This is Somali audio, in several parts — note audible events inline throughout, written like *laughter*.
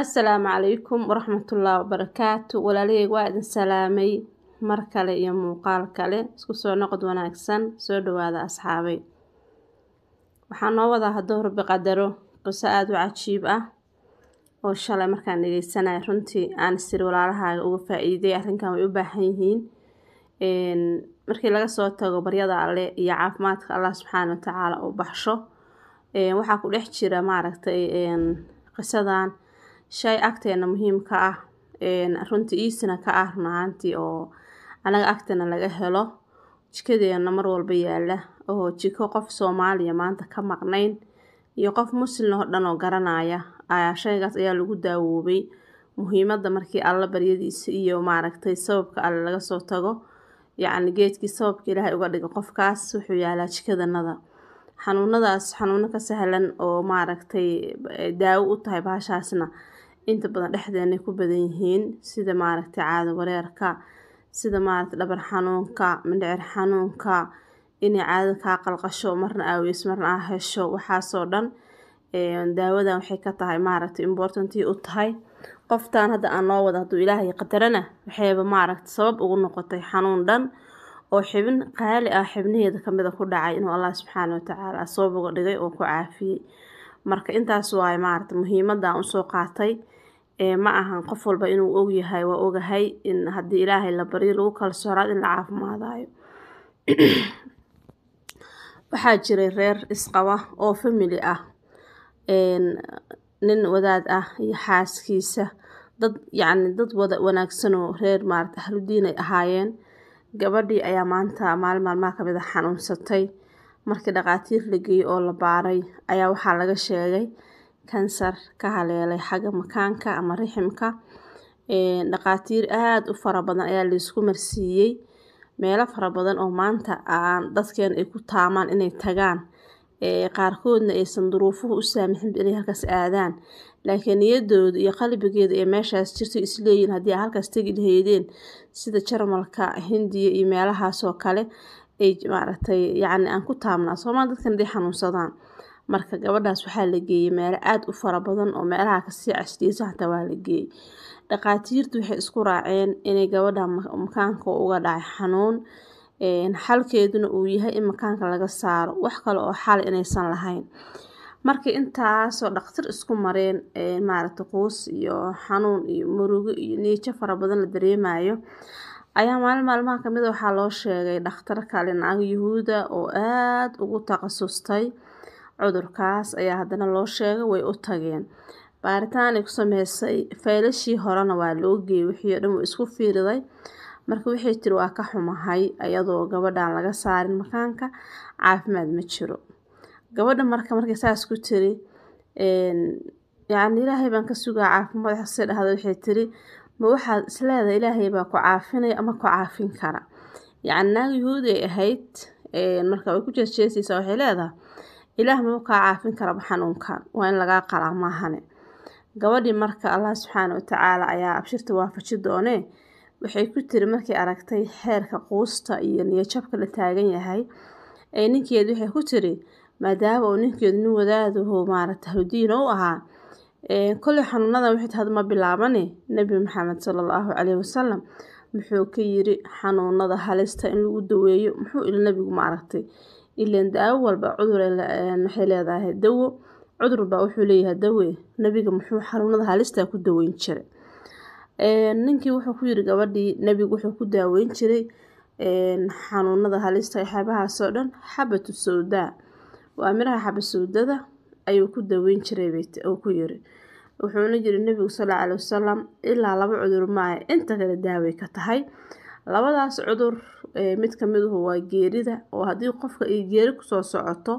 asalaamu calaykum waraxmatullaahi wabarakaatu walaalihayg waa idin salaamay mar kale iyo muuqaal kale isku soo noqod wanaagsan soo dhowaada asxaabay waxaa noo wadaa hadduu rabbi qadaro qiso aada u cajiib ah oo shalay markaan dhegeysanaya runtii aan isiri walaalahaaga uga faaiiday iiday arrinkan way u baahan yihiin markii laga soo tago baryada alle iyo caafimaadka allah subxaana watacaala u baxsho waxaa ku dhex jira maaragtay qisadan shay agteena muhiim ka ah runta iisina ka ah run ahaantii oo anaga agteena laga helo jikadeena mar walba yaala oo jiko qof soomaaliya maanta ka maqnayn iyo qof muslimna oo dhan oo garanaya shaygaas ayaa lagu daawoobay muhiimada markii alla baryadiisa iyo maaragtay sababka alle laga soo tago yacni geedkii sababka ilaahay uga dhiga qofkaas wuxuu yaalaa jikadanada xanuunadaas xanuuno ka sahlan oo maaragtay eh, daawo u tahay bahashaasna inta badan dhexdeenay ku badan yihiin sida maaragta caado wareerka sida maaragta dhabar xanuunka mindhicir xanuunka inay caada kaa qalqasho marna aaweys marna aa hesho waxaasoo dhan daawadan waxay ka tahay maaragta importanti u tahay qoftan hadda aan loo wada hadduu ilaahay qadarana waxayba maaragta sabab ugu noqotay xanuun dhan oo xibin qaali ah xibnaheeda kamida ku dhacay inuu allah subxaana watacaala sabab uga dhigay oo ku caafiyey marka intaas waaye maaragta muhiimadaan usoo qaatay ma ahan qof walba inuu ogyahay waa ogahay in haddii ilaahay la baryo lagu kalsoonaado in la caafimaadayo *clears throat* waxaa jiray reer isqaba oo famili ah nin wadaad ah iyo xaaskiisa dad yacni dad wada wanaagsanoo reer maarata ahludiinay ahaayeen gabadhii ayaa maanta maalin maalmaha kamid a ah xanuunsatay markii dhaqaatiir la geeyey oo la baaray ayaa waxaa laga sheegay kansar ka haleelay xagga makaanka ama riximka dhaqaatiir aada u fara badan ayaa laysku marsiiyey meelo fara badan oo maanta aan ay ku taamaan inay tagaan qaarkoodna aysan duruufuhu u saamixin inay halkaas aadaan laakiin niyadooda iyo qalbigeeda ee meeshaas jirto isleeyihin haddii a halkaas tegi lahaydeen sida jarmalka hindiya iyo meelahaasoo kale ay maaragtay yacni aan ku taabnaa soomaa dadkan haday xanuunsadaan marka gabadhaas waxaa la geeyey meelo aad u fara badan oo meelaha kasii cashtiisa hataa waa la geeyey dhaqaatiirtu waxay isku raaceen inay gabadha makaanka uga dhacay xanuun xalkeeduna uu yahay in makaanka laga saaro wax kale oo xal inaysan lahayn marka intaasoo dhaktir isku mareen maaragta quus iyo xanuun iyo murugo iyo niijo fara badan la dareemayo ayaa maalin maalmaha kamid ah waxaa loo sheegay dhaktar kale naago yahuuda oo aada ugu takhasustay cudurkaas ayaa haddana loo sheegay way u tageen baaritaan ay ku sameysay faylashii horena waa loo geeyey wixii o dhan wuu isku fiiriday marka waxay tiri waa ka xumahay ayadoo gabadhaan laga saarin makaanka caafimaad ma jiro gabadha marka markay saas ku tiri yacni ilaahay baan ka sugaa caafi madaxa dhahda waxay tiri ma waxaad isleedahay ilaahay baa ku caafinaya ama ku caafin kara yacni naag yuhuudi ahayd marka way ku jeesjeesaysaa waxay leedahay ilaah mau kaa caafin karaba xanuunkan waa in lagaa qalaa maahane gabadhii marka allah subxaana watacaala ayaa abshirta waafaji doone waxay ku tiri markay aragtay xeerka quusta iyo niyajabka la taagan yahay ee ninkeedu waxay ku tiri maadaama uu ninkeedu nin wadaaduhu maarata hawdiin u ahaa kolley xanuunada waxay tahad ma bilaabane nebi maxamed salaallahu caleyhi wasalam muxuu ka yiri xanuunada halista in lagu daweeyo muxuu ili nebigu maaragtay ileen daawo walba cudur eh, maxay leedahay dawo cudur baa wuxuu leeyahay dawe nebiga muxuu xanuunada halistaa ku daweyn jiray eh, ninkii wuxuu ku yiri gabadhii nabigu wuxuu ku daaweyn jiray eh, xanuunada halista waxyaabahaasoo dhan xabatu sawdaa waa miraha xaba ayuu ku daweyn jiray uu ku yiri wuxuuna yiri nebigu sal alla calayi wasalam ilaa laba cudur maaha inta kale daawey ka tahay labadaas cudur mid kamiduhu ah waa geerida oo hadii qofka iyo geeri kusoo socoto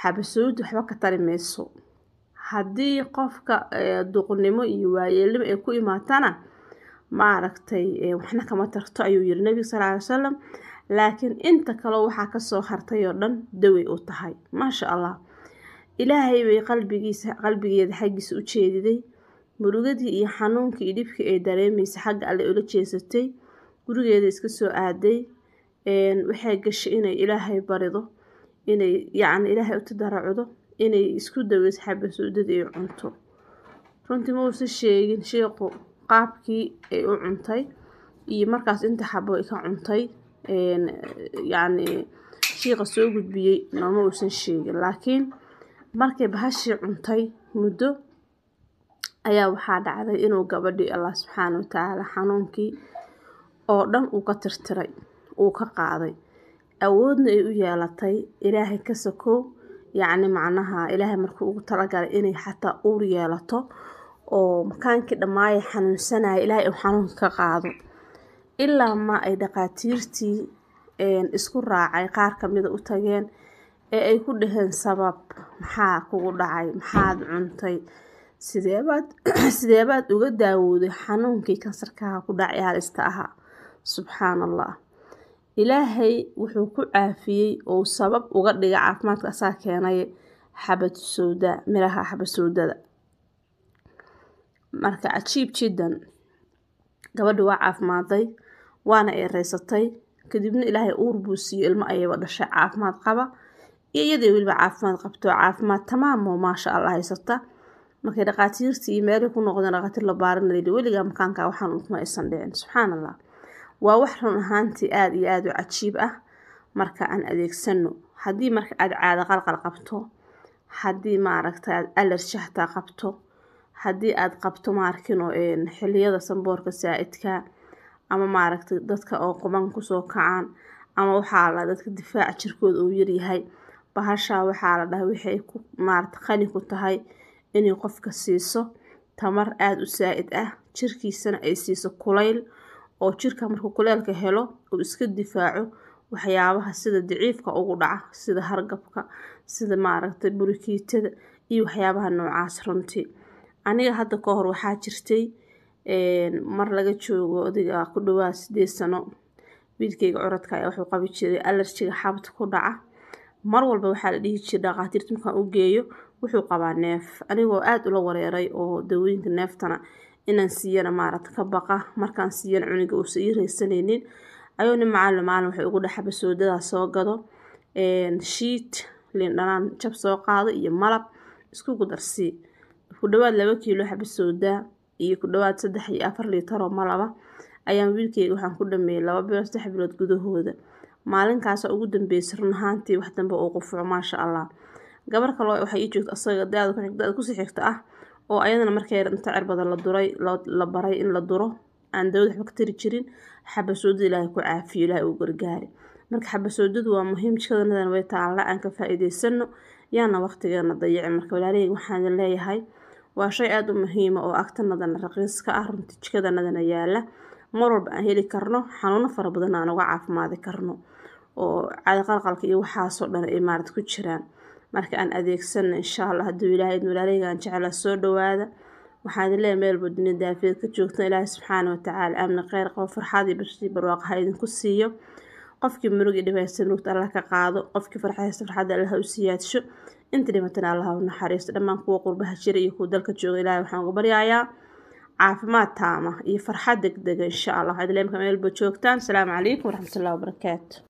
xabasoodu waxba ka tari mayso haddii qofka duqnimo iyo waayeelnimo ay ku imaatana maaragtay waxna kama tarto ayuu yiri nabiga sal ly wsalam laakiin inta kale waxaa kasoo hartay oo dhan dawey u tahay maasha allah ilaahay bay qalbigiisa qalbigeeda xaggiisa u jeediday murugadii iyo xanuunkii iyo dhibkii ay dareemaysa xagga alle ula jeesatay gurigeeda iska soo aaday waxay gashay inay ilaahay barido inay yacni ilaahay u tadaracudo inay isku daweyso xabasuudada ay cunto runtii ma uusan sheegin sheekhu qaabkii ay u cuntay iyo markaas inta xabo ay ka cuntay yacni shiiqa soo gudbiyey nooma uusan sheegin laakiin markay bahashii cuntay muddo ayaa waxaa dhacday inuu gabadhii allah subxaana watacaala xanuunkii oo dhan uu ka tirtiray uu ka qaaday awoodna ay u yeelatay ilaahay ka sokow yacni macnaha ilaahay markuu ugu talagalay inay xataa uur yeelato oo makaankii dhammaaya xanuunsanaya ilaahay uu xanuunka ka qaado ilaa ma ay dhaqaatiirtii isku raacay qaar kamida u tageen ee ay ku dhaheen sabab maxaa kugu dhacay maxaad cuntay sideebaad *clears throat* sideebaad uga daawooday xanuunkii kansarkaha ku dhaci halista ahaa subxaan allah ilaahay wuxuu ku caafiyey oo sabab uga dhiga caafimaadka asaa keenay xabatu sowdaa miraha xabasowdada marka cajiib jiddan gabadhi waa caafimaaday waana eereysatay kadibna ilaahay uur buu siiyo ilmo ayaba dhashay caafimaad qaba iyo iyadii weliba caafimaad qabto caafimaad tamaamo maasha alla haysata markay dhaqaatiirtii meelay ku noqdeen dhaqaatiir la baarinayli weligaa makaankaa waxaan unkuma aysan dhicin subxaan allah waa wax run ahaantii aada iyo aada u cajiib ah marka aan adeegsano haddii marka aada caada qalqal qabto haddii maaragta aada alerji qabto haddii aad qabto maarkino xiliyada samboorka saa-idka ama maaragtay dadka oo quban kusoo kacaan ama waxaa la dadka difaac jirkooda uu yaryahay bahashaa waxaa la dhaha waxay ku maarata qani ku tahay inay qofka siiso tamar aada u saa-id ah jirkiisana ay siiso kulayl oo jirka markuu kuleelka helo uu iska difaaco waxyaabaha sida daciifka ugu dhaca sida hargabka sida maaragtay burikiitada iyo waxyaabaha noocaas runtii aniga hadda ka hor waxaa jirtay mar laga joogo odiga ku dhawaad sideed sano wiilkayga curadka ayaa wuxuu qabi jiray alarjiga xabad ku dhaca mar walba waxaa la dhihi jiray dhaqaatiirta markaan u geeyo wuxuu qabaa neef anigoo aada ula wareeray oo dawooyinka neeftana inaan siiyana maarata ka baqa markaan siiyana cuniga uusa ii reysanaynin ayuuna macalin maalin waxay ugu dhexaba soodadaas soo gado shiit liin dhanaan jab soo qaado iyo malab iskugu darsii ku dhawaad laba kiilo xaba iyo ku dhawaad saddex iyo afar liitaroo malaba ayaan wiilkeyga waxaan ku dhameeyey laba bilood saddex bilood gudahooda maalinkaasoo ugu dambeysa run ahaantii wax dambe uu qufuco maasha allah gabar kale waxay ii joogta asaga daada ku xigta ah oo ayadana markay inta cirbada la duray la baray in la duro aan dawad waxba ka tiri jirin xabasoodada ilaahay ku caafiyo ilaahay uu gargaari marka xabasoodadu waa muhiim jikadanadan way taalla aan ka faa yaana waqtigeena dayicin marka walaalaheyga waxaan leeyahay waa shay aada u muhiima ah oo agtanadana raqiis ka ah runtii jikadanadana yaalla mar walba aan heli karno xanuuno fara badanna aan uga caafimaadi karno oo cadaqalqalka iyo waxaasoo dhan ay maarad ku jiraan marka aan adeegsano insha alla hadduu ilaahay idnu laalaygaan jecla soo dhowaada waxaan lee meelbo dunya daafeed ka joogtan ilaahay subxaana watacaala amni kheyr qabo farxad iyo bashii barwaaqaha idinku siiyo qofkii murugii dhibaysan nuugta allah ka qaado qofkii farxaysta farxadda allaha u siyaadsho inta dhimatana allaha u naxariisto dhammaan kuwa qurbaha jira iyo kuwa dalka jooga ilaahay waxaan ugu baryayaa caafimaad taama iyo farxad degdega insha allah waxaad leemka meelbo joogtaan asalaamu calaykum waraxmatullahi wabarakaatu